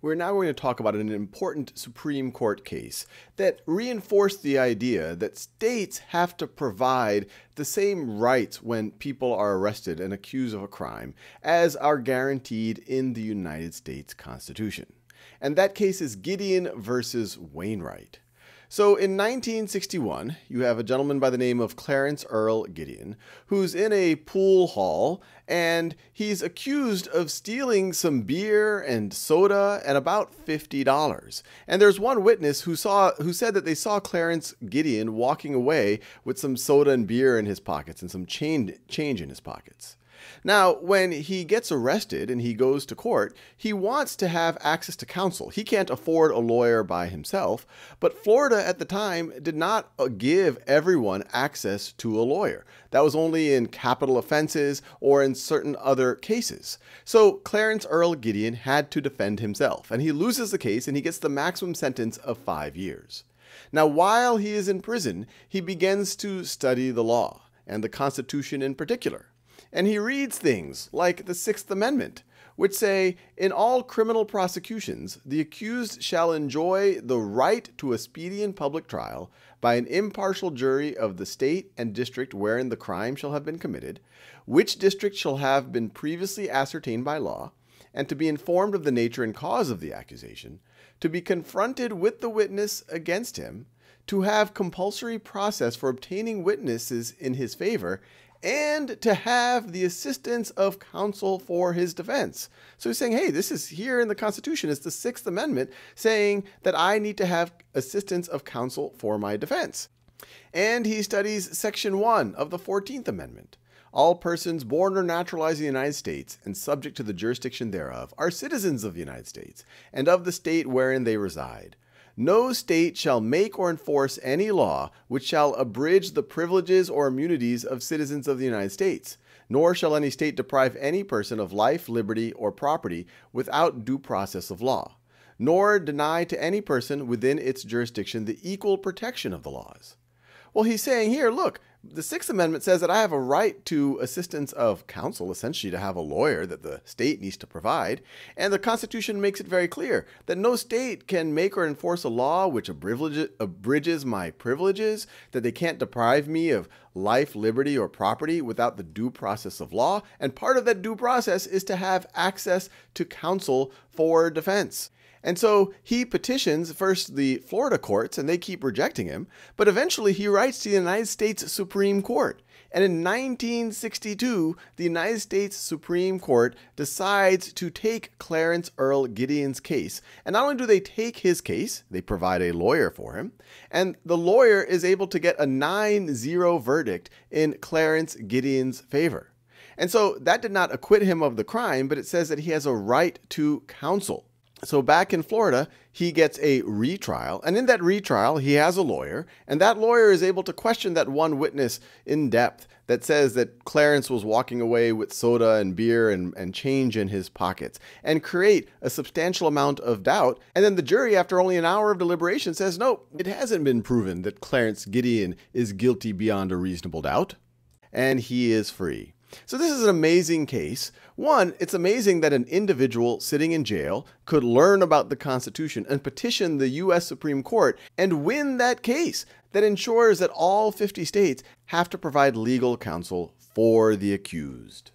We're now going to talk about an important Supreme Court case that reinforced the idea that states have to provide the same rights when people are arrested and accused of a crime as are guaranteed in the United States Constitution. And that case is Gideon versus Wainwright. So in 1961, you have a gentleman by the name of Clarence Earl Gideon, who's in a pool hall, and he's accused of stealing some beer and soda and about $50. And there's one witness who saw who said that they saw Clarence Gideon walking away with some soda and beer in his pockets and some change change in his pockets. Now, when he gets arrested and he goes to court, he wants to have access to counsel. He can't afford a lawyer by himself, but Florida at the time did not uh, give everyone access to a lawyer. That was only in capital offenses or in certain other cases. So Clarence Earl Gideon had to defend himself, and he loses the case and he gets the maximum sentence of five years. Now, while he is in prison, he begins to study the law and the Constitution in particular and he reads things like the Sixth Amendment, which say In all criminal prosecutions, the accused shall enjoy the right to a speedy and public trial by an impartial jury of the state and district wherein the crime shall have been committed, which district shall have been previously ascertained by law, and to be informed of the nature and cause of the accusation, to be confronted with the witness against him to have compulsory process for obtaining witnesses in his favor and to have the assistance of counsel for his defense. So he's saying, hey, this is here in the Constitution, it's the Sixth Amendment saying that I need to have assistance of counsel for my defense. And he studies Section 1 of the 14th Amendment. All persons born or naturalized in the United States and subject to the jurisdiction thereof are citizens of the United States and of the state wherein they reside no state shall make or enforce any law which shall abridge the privileges or immunities of citizens of the United States, nor shall any state deprive any person of life, liberty, or property without due process of law, nor deny to any person within its jurisdiction the equal protection of the laws. Well, he's saying here, look, the Sixth Amendment says that I have a right to assistance of counsel, essentially to have a lawyer that the state needs to provide. And the Constitution makes it very clear that no state can make or enforce a law which abridges my privileges, that they can't deprive me of life, liberty, or property without the due process of law. And part of that due process is to have access to counsel for defense. And so he petitions first the Florida courts, and they keep rejecting him, but eventually he writes to the United States Supreme Court. And in 1962, the United States Supreme Court decides to take Clarence Earl Gideon's case. And not only do they take his case, they provide a lawyer for him. And the lawyer is able to get a 9 0 verdict in Clarence Gideon's favor. And so that did not acquit him of the crime, but it says that he has a right to counsel. So back in Florida, he gets a retrial. And in that retrial, he has a lawyer. And that lawyer is able to question that one witness in depth that says that Clarence was walking away with soda and beer and, and change in his pockets and create a substantial amount of doubt. And then the jury, after only an hour of deliberation, says, no, it hasn't been proven that Clarence Gideon is guilty beyond a reasonable doubt. And he is free. So this is an amazing case. One, it's amazing that an individual sitting in jail could learn about the Constitution and petition the US Supreme Court and win that case that ensures that all 50 states have to provide legal counsel for the accused.